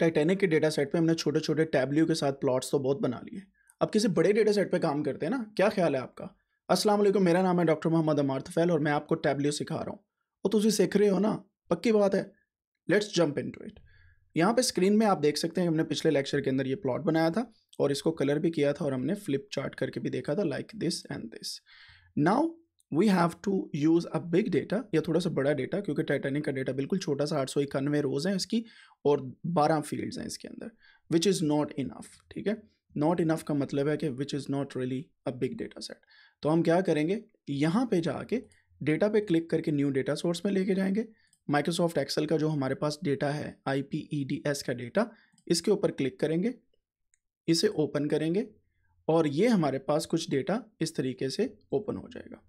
Titanic के data set पर हमने छोटे छोटे टैबलियो के साथ प्लॉट्स तो बहुत बना लिए अब किसी बड़े डेटा सेट पर काम करते हैं ना क्या ख्याल है आपका असलम मेरा नाम है डॉक्टर मोहम्मद अमार तफैल और मैं आपको टैबलियो सिखा रहा हूँ और तुझे सीख रहे हो ना पक्की बात है let's jump into it यहाँ पे स्क्रीन में आप देख सकते हैं हमने पिछले लेक्चर के अंदर ये प्लॉट बनाया था और इसको कलर भी किया था और हमने फ्लिप चार्ट करके भी देखा था like this and this now we have to use a big data या थोड़ा सा बड़ा डेटा क्योंकि टाइटेनिक का डेटा बिल्कुल छोटा सा आठ सौ इक्यानवे रोज हैं इसकी और बारह फील्ड्स हैं इसके अंदर विच इज़ नॉट इनफ ठीक है नॉट इनफ का मतलब है कि which is not really a big data set तो हम क्या करेंगे यहाँ पर जाके डेटा पे क्लिक करके न्यू डेटा सोर्स में लेके जाएंगे माइक्रोसॉफ्ट एक्सेल का जो हमारे पास डेटा है I P E D S का डेटा इसके ऊपर क्लिक करेंगे इसे ओपन करेंगे और ये हमारे पास कुछ डेटा इस तरीके से ओपन हो जाएगा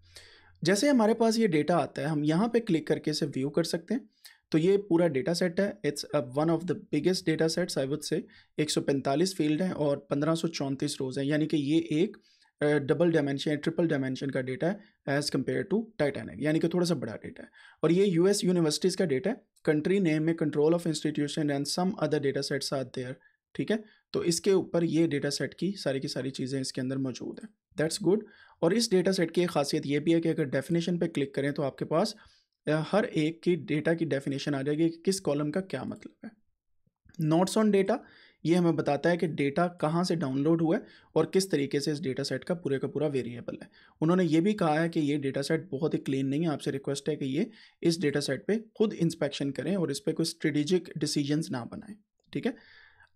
जैसे हमारे पास ये डेटा आता है हम यहाँ पे क्लिक करके इसे व्यू कर सकते हैं तो ये पूरा डेटा सेट है it's one of the biggest data sets I would say 145 field हैं और पंद्रह रोज हैं यानी कि ये एक डबल डायमेंशन ट्रिपल डायमेंशन का डेटा है एज़ कम्पेयर टू टाइटैनिक यानी कि थोड़ा सा बड़ा डेटा है और ये यूएस यूनिवर्सिटीज़ का डेटा है कंट्री नेम में control of institution and some other data sets are there ठीक है तो इसके ऊपर ये डेटा सेट की सारी की सारी चीज़ें इसके अंदर मौजूद हैं दैट्स गुड और इस डेटा सेट की एक खासियत ये भी है कि अगर डेफिनेशन पे क्लिक करें तो आपके पास हर एक की डेटा की डेफिनेशन आ जाएगी कि किस कॉलम का क्या मतलब है नोट्स ऑन डेटा ये हमें बताता है कि डेटा कहाँ से डाउनलोड हुआ है और किस तरीके से इस डेटा सेट का पूरे का पूरा वेरिएबल है उन्होंने ये भी कहा है कि ये डेटा सेट बहुत ही क्लीन नहीं है आपसे रिक्वेस्ट है कि ये इस डेटा सेट पर खुद इंस्पेक्शन करें और इस पर कोई स्ट्रेटिजिक डिसीजन ना बनाएं ठीक है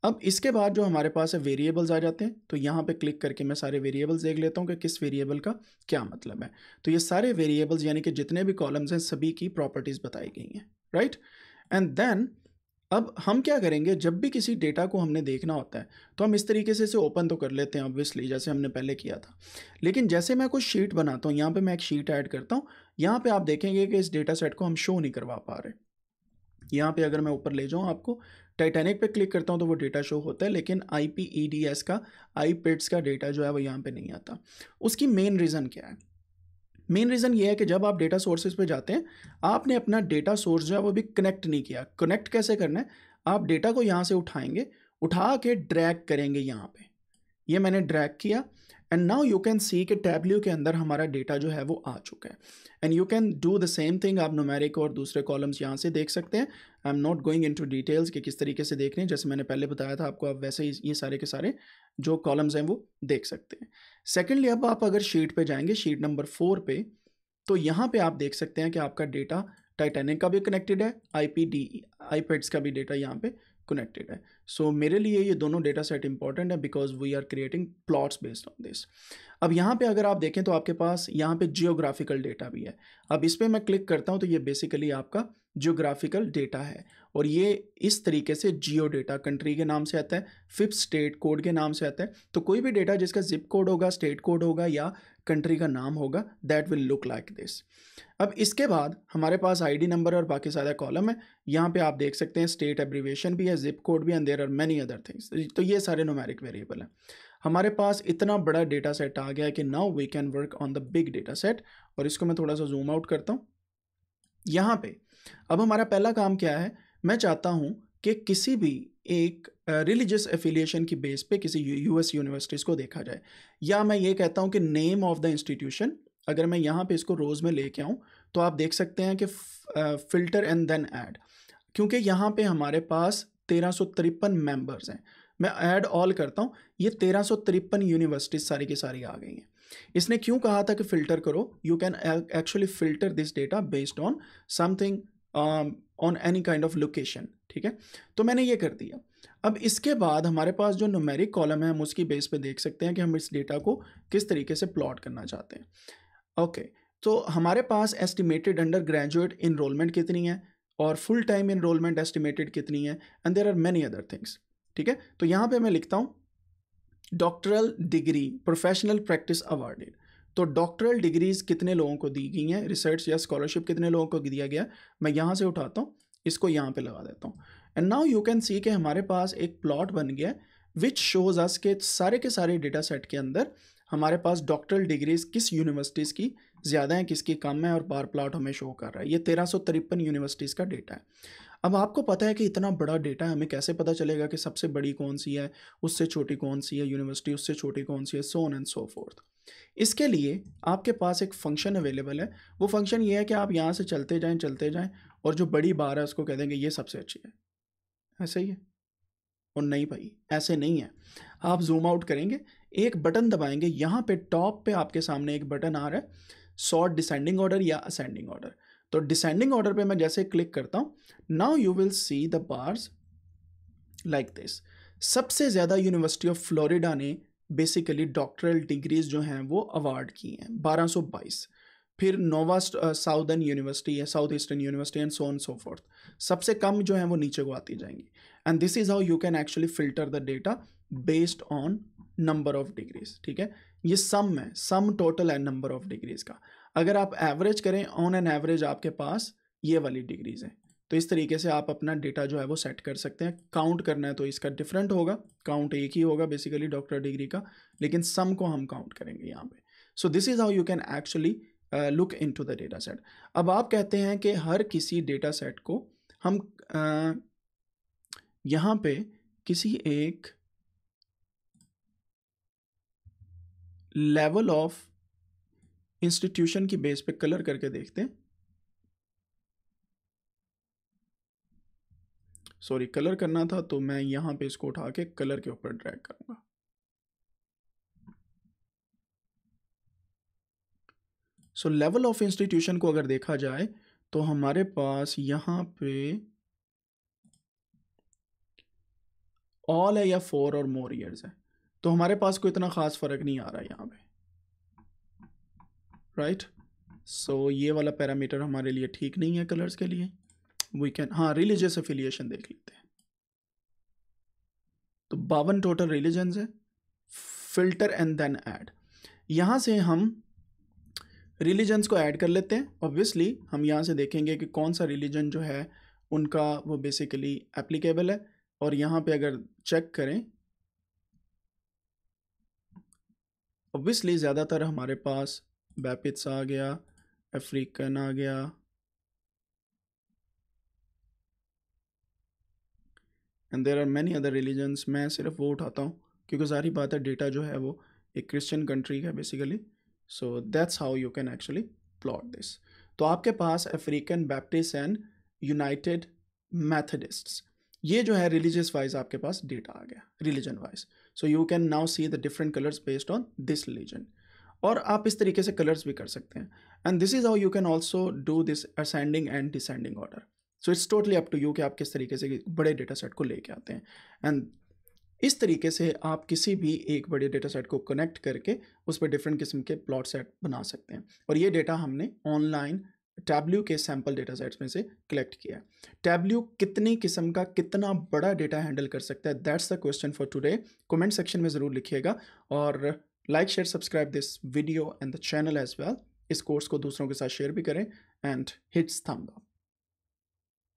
अब इसके बाद जो हमारे पास है वेरिएबल्स आ जाते हैं तो यहाँ पे क्लिक करके मैं सारे वेरिएबल्स देख लेता हूँ कि किस वेरिएबल का क्या मतलब है तो ये सारे वेरिएबल्स यानी कि जितने भी कॉलम्स हैं सभी की प्रॉपर्टीज़ बताई गई हैं राइट एंड देन अब हम क्या करेंगे जब भी किसी डेटा को हमने देखना होता है तो हम इस तरीके से इसे ओपन तो कर लेते हैं ऑब्वियसली जैसे हमने पहले किया था लेकिन जैसे मैं कुछ शीट बनाता हूँ यहाँ पर मैं एक शीट ऐड करता हूँ यहाँ पर आप देखेंगे कि इस डेटा सेट को हम शो नहीं करवा पा रहे यहाँ पे अगर मैं ऊपर ले जाऊँ आपको टाइटैनिक पे क्लिक करता हूँ तो वो डेटा शो होता है लेकिन I P E D S का आई पिट्स का डेटा जो है वो यहाँ पे नहीं आता उसकी मेन रीज़न क्या है मेन रीज़न ये है कि जब आप डेटा सोर्सेज पे जाते हैं आपने अपना डेटा सोर्स जो है वो भी कनेक्ट नहीं किया कनेक्ट कैसे करना है आप डेटा को यहाँ से उठाएंगे उठा के ड्रैग करेंगे यहाँ पे ये यह मैंने ड्रैग किया and now you can see के टैबल्यू के अंदर हमारा डेटा जो है वो आ चुका है and you can do the same thing आप नोमेरिक और दूसरे कॉलम्स यहाँ से देख सकते हैं I am not going into details कि किस तरीके से देख रहे हैं जैसे मैंने पहले बताया था आपको आप वैसे ही ये सारे के सारे जो कॉलम्स हैं वो देख सकते हैं सेकेंडली अब आप अगर शीट पर जाएंगे शीट नंबर फोर पे तो यहाँ पर आप देख सकते हैं कि आपका डेटा टाइटेनिक का भी कनेक्टेड है I P D iPads का भी डेटा यहाँ पे कनेक्टेड है सो so, मेरे लिए ये दोनों डेटा सेट इंपॉर्टेंट है because we are creating plots based on this अब यहाँ पे अगर आप देखें तो आपके पास यहाँ पे जियोग्राफिकल डेटा भी है अब इस पर मैं क्लिक करता हूँ तो ये बेसिकली आपका जियोग्राफिकल डेटा है और ये इस तरीके से जियो डेटा कंट्री के नाम से आता है फिफ्थ स्टेट कोड के नाम से आता है तो कोई भी डेटा जिसका जिप कोड होगा स्टेट कोड होगा या कंट्री का नाम होगा that will look like this अब इसके बाद हमारे पास आईडी नंबर और बाकी सारे कॉलम है यहाँ पे आप देख सकते हैं स्टेट एब्रीवेशन भी है जिप कोड भी अंदेर और मैनी अदर थिंग्स तो ये सारे नोमेरिक वेरिएबल हैं हमारे पास इतना बड़ा डेटा सेट आ गया है कि now we can work on the big data set और इसको मैं थोड़ा सा जूम आउट करता हूँ यहाँ पे अब हमारा पहला काम क्या है मैं चाहता हूँ कि किसी भी एक रिलीजियस एफिलिएशन की बेस पे किसी यूएस यूनिवर्सिटीज़ को देखा जाए या मैं ये कहता हूँ कि नेम ऑफ द इंस्टीट्यूशन अगर मैं यहाँ पे इसको रोज़ में लेके आऊँ तो आप देख सकते हैं कि फ़िल्टर एंड देन ऐड क्योंकि यहाँ पे हमारे पास तेरह सौ तिरपन मेम्बर्स हैं मैं ऐड ऑल करता हूँ ये तेरह सौ तिरपन यूनिवर्सिटीज़ सारी की सारी आ गई हैं इसने क्यों कहा था कि फ़िल्टर करो you can actually filter this data based on something on any kind of location ठीक है तो मैंने ये कर दिया अब इसके बाद हमारे पास जो नुमेरिक कॉलम है हम उसकी बेस पे देख सकते हैं कि हम इस डेटा को किस तरीके से प्लॉट करना चाहते हैं ओके okay, तो हमारे पास एस्टिमेटेड अंडर ग्रेजुएट इनरोलमेंट कितनी है और फुल टाइम इनरोलमेंट एस्टिमेटेड कितनी है and there are many other things ठीक है तो यहाँ पर मैं लिखता हूँ doctoral degree professional practice awarded तो डॉक्टरल डिग्रीज़ कितने लोगों को दी गई हैं रिसर्च या स्कॉलरशिप कितने लोगों को दिया गया मैं यहाँ से उठाता हूँ इसको यहाँ पे लगा देता हूँ and now you can see कि हमारे पास एक प्लॉट बन गया विच शोज अस के सारे के सारे डेटा सेट के अंदर हमारे पास डॉक्टरल डिग्रीज़ किस यूनिवर्सिटीज़ की ज़्यादा हैं किसकी कम है और बार प्लॉट हमें शो कर रहा है ये तेरह सौ तिरपन यूनिवर्सिटीज़ का डेटा है अब आपको पता है कि इतना बड़ा डेटा है हमें कैसे पता चलेगा कि सबसे बड़ी कौन सी है उससे छोटी कौन सी है यूनिवर्सिटी उससे छोटी कौन सी है सोन एंड सो फोर्थ इसके लिए आपके पास एक फंक्शन अवेलेबल है वो फंक्शन ये है कि आप यहाँ से चलते जाएं चलते जाएं और जो बड़ी बार है उसको कह देंगे ये सबसे अच्छी है ऐसे हाँ, ही है और नहीं भाई ऐसे नहीं है आप जूम आउट करेंगे एक बटन दबाएंगे यहाँ पे टॉप पे आपके सामने एक बटन आ रहा है सॉट डिसेंडिंग ऑर्डर या असेंडिंग ऑर्डर तो डिसेंडिंग ऑर्डर पे मैं जैसे क्लिक करता हूँ now you will see the bars like this सबसे ज़्यादा यूनिवर्सिटी ऑफ फ्लोरिडा ने बेसिकली डॉक्टरल डिग्रीज जो हैं वो अवार्ड की हैं 1222 फिर नोवा साउदर्न यूनिवर्सिटी है South Eastern University and so on so forth सबसे कम जो है वो नीचे को आती जाएंगी and this is how you can actually filter the data based on number of degrees ठीक है ये सम है सम टोटल है नंबर ऑफ डिग्रीज का अगर आप एवरेज करें ऑन एन एवरेज आपके पास ये वाली डिग्रीज हैं तो इस तरीके से आप अपना डेटा जो है वो सेट कर सकते हैं काउंट करना है तो इसका डिफरेंट होगा काउंट एक ही होगा बेसिकली डॉक्टर डिग्री का लेकिन सम को हम काउंट करेंगे यहाँ पे so this is how you can actually look into the data set अब आप कहते हैं कि हर किसी डेटा सेट को हम uh, यहाँ पे किसी एक लेवल ऑफ इंस्टीट्यूशन की बेस पे कलर करके देखते हैं सॉरी कलर करना था तो मैं यहाँ पे इसको उठा के कलर के ऊपर ड्रैग करूँगा सो लेवल ऑफ इंस्टीट्यूशन को अगर देखा जाए तो हमारे पास यहाँ पे ऑल है या फोर और मोर ईयर्स है तो हमारे पास कोई इतना ख़ास फ़र्क नहीं आ रहा है यहाँ पे राइट right? सो so, ये वाला पैरामीटर हमारे लिए ठीक नहीं है कलर्स के लिए वी कैन हाँ रिलीजियस एफिलिएशन देख लेते हैं तो बावन टोटल रिलीजन है फिल्टर एंड देन ऐड यहाँ से हम रिलीजन्स को ऐड कर लेते हैं ऑब्वियसली हम यहाँ से देखेंगे कि कौन सा रिलीजन जो है उनका वो बेसिकली एप्लीकेबल है और यहाँ पे अगर चेक करें ऑब्वियसली ज़्यादातर हमारे पास बैपिट्स आ गया अफ्रीकन आ गया and there are many other religions मैं सिर्फ वो उठाता हूँ क्योंकि सारी बात है डेटा जो है वो एक क्रिश्चियन कंट्री है basically so that's how you can actually plot this तो आपके पास African Baptist and United Methodists ये जो है रिलीजियस वाइज आपके पास डेटा आ गया religion wise so you can now see the different colours based on this religion और आप इस तरीके से कलर्स भी कर सकते हैं and this is how you can also do this ascending and descending order so it's totally up to you कि आप किस तरीके से बड़े डेटा सेट को लेके आते हैं एंड इस तरीके से आप किसी भी एक बड़े डेटा सेट को कनेक्ट करके उस पर डिफरेंट किस्म के प्लॉट सेट बना सकते हैं और ये डेटा हमने ऑनलाइन टैबल्यू के सैम्पल डेटा सेट्स में से कलेक्ट किया है टैबल्यू कितनी किस्म का कितना बड़ा डेटा हैंडल कर सकता है that's the question for today comment section में ज़रूर लिखिएगा और like share subscribe this video and the channel as well इस कोर्स को दूसरों के साथ शेयर भी करें and hits thumb up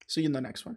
See you in the next one.